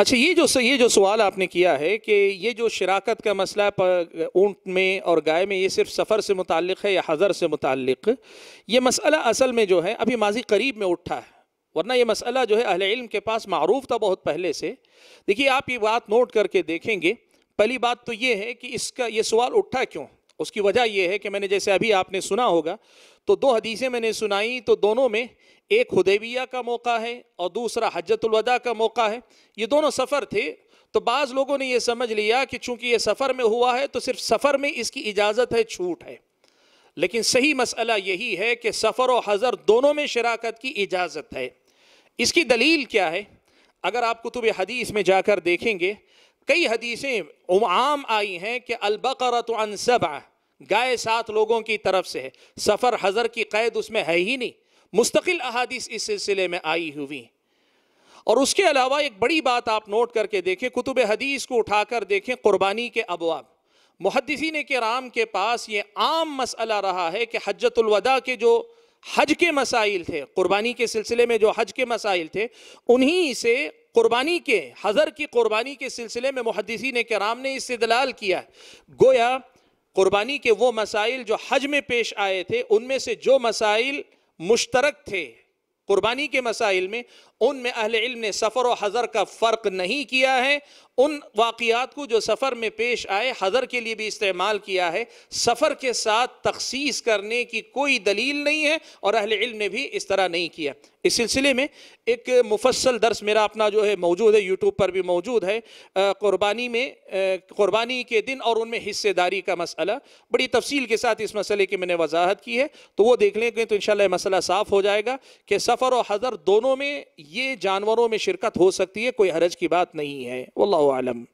अच्छा ये जो ये जो सवाल आपने किया है कि ये जो शराकत का मसला ऊँट में और गाय में ये सिर्फ सफ़र से मुतल है या हज़र से मुतल ये मसला असल में जो है अभी माजी करीब में उठा है वरना ये मसला जो है अहल इल्म के पास मरूफ था बहुत पहले से देखिए आप ये बात नोट करके देखेंगे पहली बात तो ये है कि इसका ये सवाल उठा क्यों उसकी वजह यह है कि मैंने जैसे अभी आपने सुना होगा तो दो हदीसें मैंने सुनाई तो दोनों में एक हदेबिया का मौका है और दूसरा हजतुलवदा का मौका है ये दोनों सफ़र थे तो बाज़ लोगों ने यह समझ लिया कि चूंकि ये सफ़र में हुआ है तो सिर्फ सफ़र में इसकी इजाज़त है छूट है लेकिन सही मसला यही है कि सफ़र और हज़र दोनों में शराकत की इजाज़त है इसकी दलील क्या है अगर आप कुतुब हदीस में जाकर देखेंगे कई हदीसें आम आई हैं कि अलबकर तो अनसबा गाय सात लोगों की तरफ से है सफ़र हज़र की कैद उसमें है ही नहीं मुस्तकिल अहादीस इस सिलसिले में आई हुई और उसके अलावा एक बड़ी बात आप नोट करके देखें कुतुब हदीस को उठाकर देखें क़ुरबानी के अबवाब मुहदसिन के राम के पास ये आम मसला रहा है कि हजतुलवदा के जो हज के मसाइल थे क़ुरबानी के सिलसिले में जो हज के मसाइल थे उन्हीं से कुर्बानी के हज़र की कुर्बानी के सिलसिले में मुहदसिन कराम ने इससे दलाल किया गोया कुर्बानी के वो मसाइल जो हज में पेश आए थे उनमें से जो मसाइल मुश्तरक थे कुर्बानी के मसाइल में उनमें अहल इल्म ने सफ़र और हज़र का फ़र्क नहीं किया है उन वाक़ात को जो सफ़र में पेश आए हज़र के लिए भी इस्तेमाल किया है सफ़र के साथ तखसीस करने की कोई दलील नहीं है और अहल इल्म ने भी इस तरह नहीं किया इस सिलसिले में एक मुफसल दर्स मेरा अपना जो है मौजूद है यूट्यूब पर भी मौजूद है क़ुरबानी में क़ुरबानी के दिन और उनमें हिस्सेदारी का मसला बड़ी तफसील के साथ इस मसले की मैंने वजाहत की है तो वो देख लेंगे तो इन शाला मसला साफ़ हो जाएगा कि सफ़र सफ़र और हज़र दोनों में ये जानवरों में शिरकत हो सकती है कोई हरज की बात नहीं है आलम